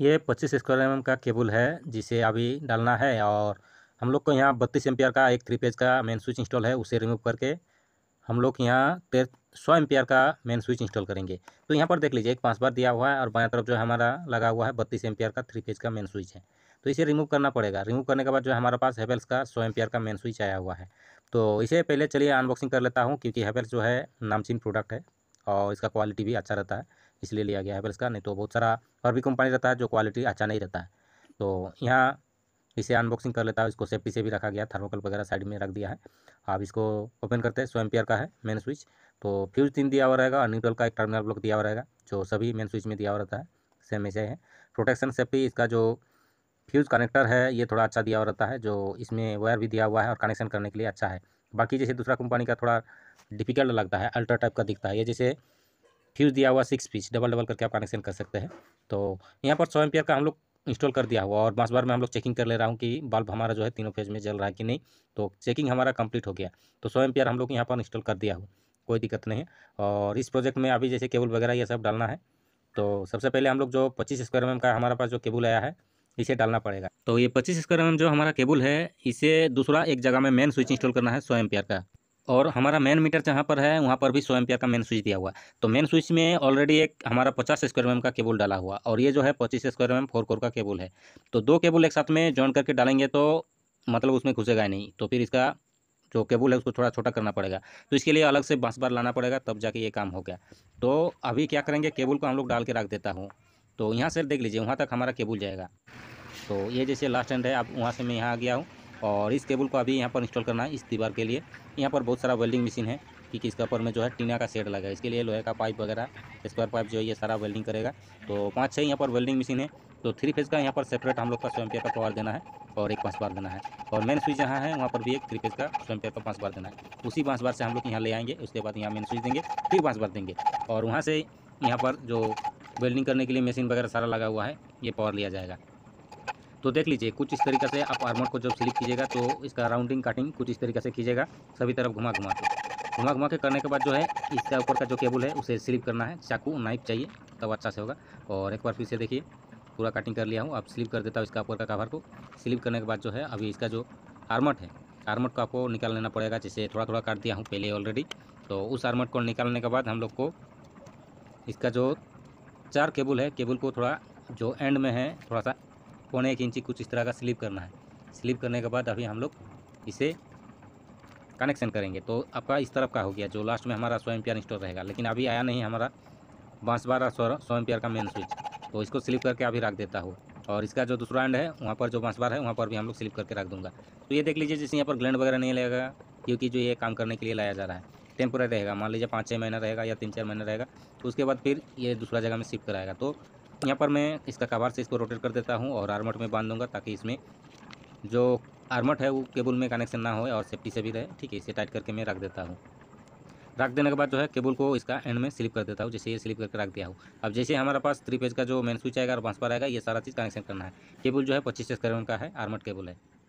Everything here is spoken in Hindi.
ये 25 स्क्वायर एम का केबल है जिसे अभी डालना है और हम लोग को यहाँ बत्तीस एम्पियर का एक थ्री पेज का मेन स्विच इंस्टॉल है उसे रिमूव करके हम लोग यहाँ तेर सौ एम्पियर का मेन स्विच इंस्टॉल करेंगे तो यहाँ पर देख लीजिए एक पाँच बार दिया हुआ है और बाया तरफ जो हमारा लगा हुआ है बत्तीस एम्पियर का थ्री पेज का मेन स्विच है तो इसे रिमूव करना पड़ेगा रिमूव करने के बाद जो हमारे पास हेवल्स का सौ एम्पियर का मेन स्विच आया हुआ है तो इसे पहले चलिए अनबॉक्सिंग कर लेता हूँ क्योंकि हेवेल्स जो है नामचीन प्रोडक्ट है और इसका क्वालिटी भी अच्छा रहता है इसलिए लिया गया है पर इसका नहीं तो बहुत सारा और भी कंपनी रहता है जो क्वालिटी अच्छा नहीं रहता है तो यहाँ इसे अनबॉक्सिंग कर लेता है इसको सेफ्टी से भी रखा गया थर्मोकल वगैरह साइड में रख दिया है आप इसको ओपन करते हैं स्वयं पेयर का है मेन स्विच तो फ्यूज तीन दिया हुआ रहेगा और न्यूट्रल का एक टर्मिनल ब्लॉक दिया हुआ रहेगा जो सभी मेन स्विच में दिया हुआ रहता है सेम ऐसे है प्रोटेक्शन सेफ्टी इसका जो फ्यूज़ कनेक्टर है ये थोड़ा अच्छा दिया हुआ रहता है जो इसमें वायर भी दिया हुआ है और कनेक्शन करने के लिए अच्छा है बाकी जैसे दूसरा कंपनी का थोड़ा डिफिकल्ट लगता है अल्ट्रा टाइप का दिखता है ये जैसे फ्यूज़ दिया हुआ सिक्स पीस डबल डबल करके आप कनेक्शन कर सकते हैं तो यहाँ पर सौ एम्पियर का हम लोग इंस्टॉल कर दिया हुआ और पाँच बार में हम लोग चेकिंग कर ले रहा हूँ कि बल्ब हमारा जो है तीनों फेज में जल रहा है कि नहीं तो चेकिंग हमारा कंप्लीट हो गया तो सौ एम्पियर हम लोग यहाँ पर इंस्टॉल कर दिया हुआ कोई दिक्कत नहीं है और इस प्रोजेक्ट में अभी जैसे केबल वगैरह ये सब डालना है तो सबसे पहले हम लोग जो पच्चीस स्क्वायर एम का हमारे पास जो केबल आया है इसे डालना पड़ेगा तो ये पच्चीस स्क्वायर एम जो हमारा केबल है इसे दूसरा एक जगह में मेन स्विच इंस्टॉल करना है सौ एम का और हमारा मेन मीटर जहाँ पर है वहाँ पर भी सौ एम का मेन स्विच दिया हुआ तो मेन स्विच में ऑलरेडी एक हमारा पचास स्क्वायर एम का केबल डाला हुआ और ये जो है पच्चीस स्क्वायर एम फोर कोर का केबल है तो दो केबल एक साथ में ज्वाइन करके डालेंगे तो मतलब उसमें घुसेगा नहीं तो फिर इसका जो केबल है उसको थोड़ा छोटा करना पड़ेगा तो इसके लिए अलग से बांस बार लाना पड़ेगा तब जाके ये काम हो गया तो अभी क्या करेंगे केबल को हम लोग डाल के रख देता हूँ तो यहाँ से देख लीजिए वहाँ तक हमारा केबल जाएगा तो ये जैसे लास्ट एंड है आप वहाँ से मैं यहाँ आ गया हूँ और इस केबल को अभी यहाँ पर इंस्टॉल करना है इस दीवार के लिए यहाँ पर बहुत सारा वेल्डिंग मशीन है कि इसके ऊपर में जो है टीना का सेट लगा है इसके लिए लोहे का पाइप वगैरह स्क्वायर पाइप जो है ये सारा वेल्डिंग करेगा तो पाँच छः यहाँ पर वेल्डिंग मशीन है तो थ्री फेज का यहाँ पर सेपरेट हम लोग का स्वयं का पावर देना है और एक पाँच बार देना है और मेन स्विच जहाँ है वहाँ पर भी एक थ्री फेज का स्वयं का पाँच बार देना है उसी पाँच बार से हम लोग यहाँ ले आएंगे उसके बाद यहाँ मेन स्विच देंगे फिर पाँच बार देंगे और वहाँ से यहाँ पर जो वेल्डिंग करने के लिए मशीन वगैरह सारा लगा हुआ है ये पावर लिया जाएगा तो देख लीजिए कुछ इस तरीके से आप आर्मर को जब स्लिप कीजिएगा तो इसका राउंडिंग कटिंग कुछ इस तरीके से कीजिएगा सभी तरफ घुमा घुमा के घुमा घुमा के करने के बाद जो है इसका ऊपर का जो केबल है उसे स्लिप करना है चाकू नाइफ चाहिए तब अच्छा से होगा और एक बार फिर से देखिए पूरा कटिंग कर लिया हूँ आप स्लिप कर देता हूँ इसका ऊपर का कवर को स्लिप करने के बाद जो है अभी इसका जो आर्मट है आर्मट को आपको निकाल लेना पड़ेगा जैसे थोड़ा थोड़ा काट दिया हूँ पहले ऑलरेडी तो उस आर्मट को निकालने के बाद हम लोग को इसका जो चार केबल है केबल को थोड़ा जो एंड में है थोड़ा सा पौने एक इंची कुछ इस तरह का स्लिप करना है स्लिप करने के बाद अभी हम लोग इसे कनेक्शन करेंगे तो आपका इस तरफ का हो गया जो लास्ट में हमारा सौ एम्पियर इंस्टॉल रहेगा लेकिन अभी आया नहीं हमारा बांस बारह सौ सौ का मेन स्विच तो इसको स्लिप करके अभी रख देता हूँ और इसका जो दूसरा एंड है वहाँ पर जो बांस बार है वहाँ पर भी हम लोग स्लिप करके रख दूंगा तो ये देख लीजिए जैसे यहाँ पर ग्लैंड वगैरह नहीं लगेगा क्योंकि जो ये काम करने के लिए लाया जा रहा है टेम्पोरे रहेगा मान लीजिए पाँच छः महीना रहेगा या तीन चार महीना रहेगा तो उसके बाद फिर ये दूसरा जगह में शिफ्ट कराएगा तो यहाँ पर मैं इसका कबार से इसको रोटेट कर देता हूँ और आर्मट में बांध दूँगा ताकि इसमें जो आर्मट है वो केबल में कनेक्शन ना हो और सेफ्टी से भी रहे ठीक है इसे टाइट करके मैं रख देता हूँ रख देने के बाद जो है केबल को इसका एंड में स्लिप कर देता हूँ जैसे ये स्लिप करके रख दिया हो अब जैसे हमारे पास थ्री पेज का जो मेन स्विच आएगा और बांस पर आएगा ये सारा चीज़ कनेक्शन करना है केबल जो है पच्चीस एस का है आर्मट केबल है